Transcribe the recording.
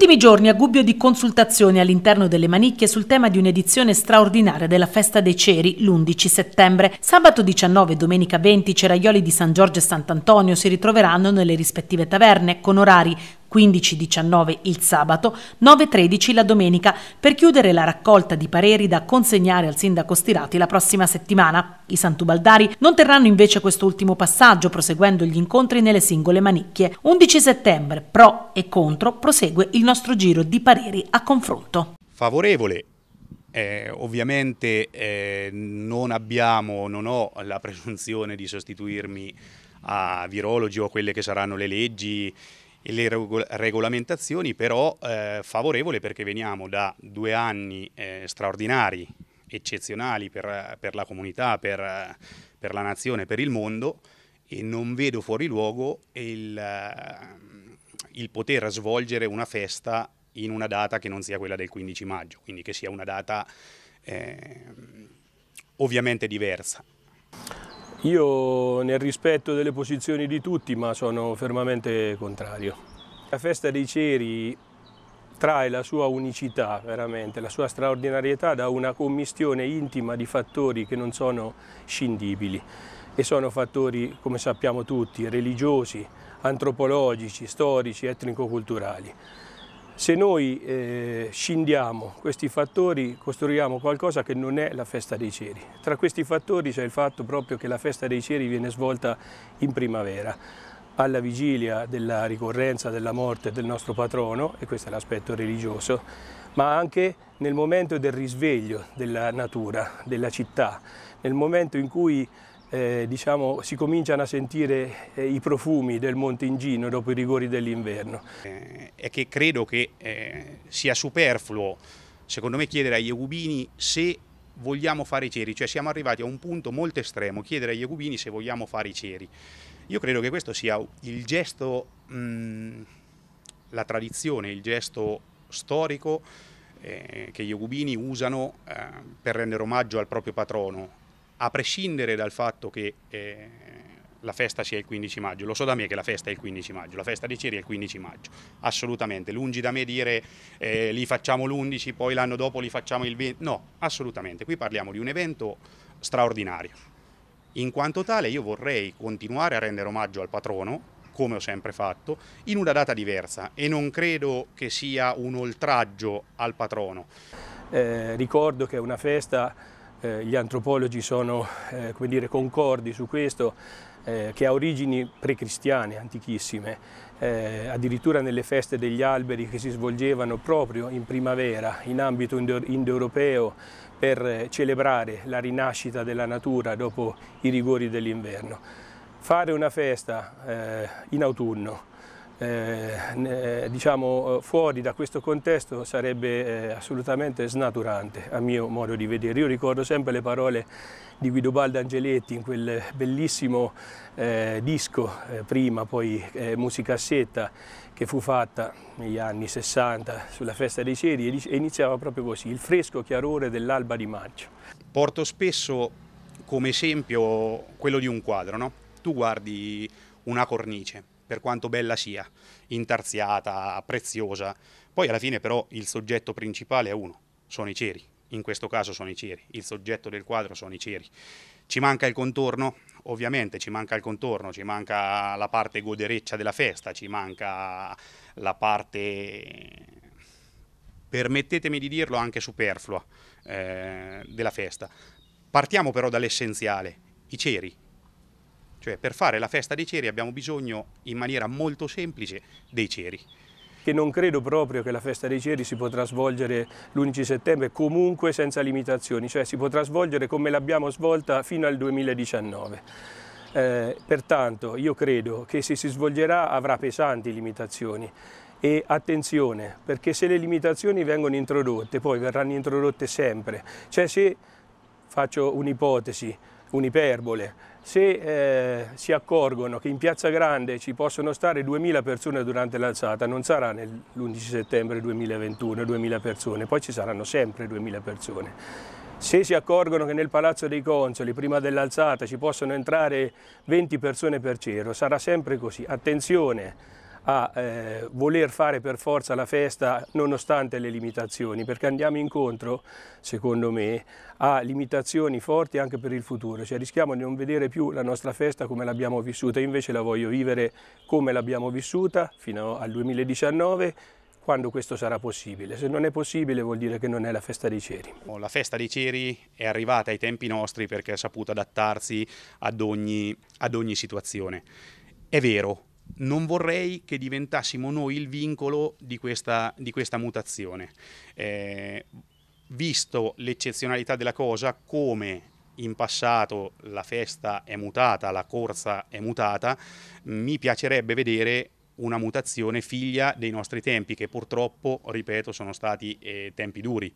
Ultimi giorni a Gubbio di consultazioni all'interno delle Manicchie sul tema di un'edizione straordinaria della Festa dei Ceri l'11 settembre. Sabato 19 e domenica 20 i ceraioli di San Giorgio e Sant'Antonio si ritroveranno nelle rispettive taverne con orari 15-19 il sabato, 9-13 la domenica, per chiudere la raccolta di pareri da consegnare al sindaco Stirati la prossima settimana. I Santubaldari non terranno invece quest'ultimo passaggio, proseguendo gli incontri nelle singole manicchie. 11 settembre, pro e contro, prosegue il nostro giro di pareri a confronto. Favorevole. Eh, ovviamente eh, non abbiamo, non ho la presunzione di sostituirmi a virologi o a quelle che saranno le leggi e le regol- regolamentazioni, però eh, favorevole perché veniamo da due anni eh, straordinari, eccezionali per, per la comunità, per, per, la nazione, per il mondo e non vedo fuori luogo il, eh, il poter svolgere una festa in una data che non sia quella del 15 maggio, quindi che sia una data eh, ovviamente diversa. Io nel rispetto delle posizioni di tutti, ma sono fermamente contrario. La festa dei ceri trae la sua unicità, veramente, la sua straordinarietà da una commistione intima di fattori che non sono scindibili e sono fattori, come sappiamo tutti, religiosi, antropologici, storici, etnico-culturali. Se noi eh, scindiamo questi fattori costruiamo qualcosa che non è la festa dei ceri. Tra questi fattori c'è il fatto proprio che la festa dei ceri viene svolta in primavera, alla vigilia della ricorrenza della morte del nostro patrono, e questo è l'aspetto religioso, ma anche nel momento del risveglio della natura, della città, nel momento in cui eh, diciamo, si cominciano a sentire eh, i profumi del Monte Ingino dopo i rigori dell'inverno. Eh, è che credo che eh, sia superfluo, secondo me, chiedere agli Egubini se vogliamo fare i ceri, cioè siamo arrivati a un punto molto estremo, chiedere agli Egubini se vogliamo fare i ceri. Io credo che questo sia il gesto, mh, la tradizione, il gesto storico eh, che gli Egubini usano eh, per rendere omaggio al proprio patrono, a prescindere dal fatto che eh, la festa sia il 15 maggio, lo so da me che la festa è il 15 maggio, la festa di Ceri è il 15 maggio, assolutamente, lungi da me dire eh, li facciamo l'11, poi l'anno dopo li facciamo il 20, no, assolutamente, qui parliamo di un evento straordinario. In quanto tale io vorrei continuare a rendere omaggio al patrono, come ho sempre fatto, in una data diversa e non credo che sia un oltraggio al patrono. Eh, ricordo che è una festa eh, gli antropologi sono eh, dire, concordi su questo, eh, che ha origini precristiane, antichissime, eh, addirittura nelle feste degli alberi che si svolgevano proprio in primavera in ambito indoeuropeo per eh, celebrare la rinascita della natura dopo i rigori dell'inverno. Fare una festa in autunno, eh, eh, diciamo, eh, fuori da questo contesto sarebbe eh, assolutamente snaturante a mio modo di vedere. Io ricordo sempre le parole di Guido Balda Angeletti in quel bellissimo eh, disco, eh, prima poi musicassetta, che fu fatta negli anni 60 sulla festa dei ceri e iniziava proprio così, il fresco chiarore dell'alba di maggio. Porto spesso come esempio quello di un quadro, no? tu guardi una cornice per quanto bella sia, intarsiata, preziosa. Poi alla fine però il soggetto principale è uno, sono i ceri, in questo caso sono i ceri, il soggetto del quadro sono i ceri. Ci manca il contorno? Ovviamente ci manca il contorno, ci manca la parte godereccia della festa, ci manca la parte, permettetemi di dirlo, anche superflua eh, della festa. Partiamo però dall'essenziale, i ceri, cioè per fare la festa dei ceri abbiamo bisogno in maniera molto semplice dei ceri che non credo proprio che la festa dei ceri si potrà svolgere l'11 settembre comunque senza limitazioni, cioè si potrà svolgere come l'abbiamo svolta fino al 2019. Eh, pertanto io credo che se si svolgerà avrà pesanti limitazioni e attenzione perché se le limitazioni vengono introdotte poi verranno introdotte sempre, cioè se faccio un'ipotesi un'iperbole, se eh, si accorgono che in Piazza Grande ci possono stare 2.000 persone durante l'alzata, non sarà nell'11 settembre 2021 2.000 persone, poi ci saranno sempre 2.000 persone. Se si accorgono che nel Palazzo dei Consoli, prima dell'alzata, ci possono entrare 20 persone per cero, sarà sempre così. Attenzione! a eh, voler fare per forza la festa nonostante le limitazioni, perché andiamo incontro, secondo me, a limitazioni forti anche per il futuro, cioè rischiamo di non vedere più la nostra festa come l'abbiamo vissuta, Io invece la voglio vivere come l'abbiamo vissuta fino al 2019 quando questo sarà possibile. Se non è possibile vuol dire che non è la festa dei ceri. Oh, la festa dei ceri è arrivata ai tempi nostri perché ha saputo adattarsi ad ogni, ad ogni situazione. È vero, non vorrei che diventassimo noi il vincolo di questa, di questa mutazione. Eh, visto l'eccezionalità della cosa, come in passato la festa è mutata, la corsa è mutata, mi piacerebbe vedere una mutazione figlia dei nostri tempi, che purtroppo, ripeto, sono stati eh, tempi duri.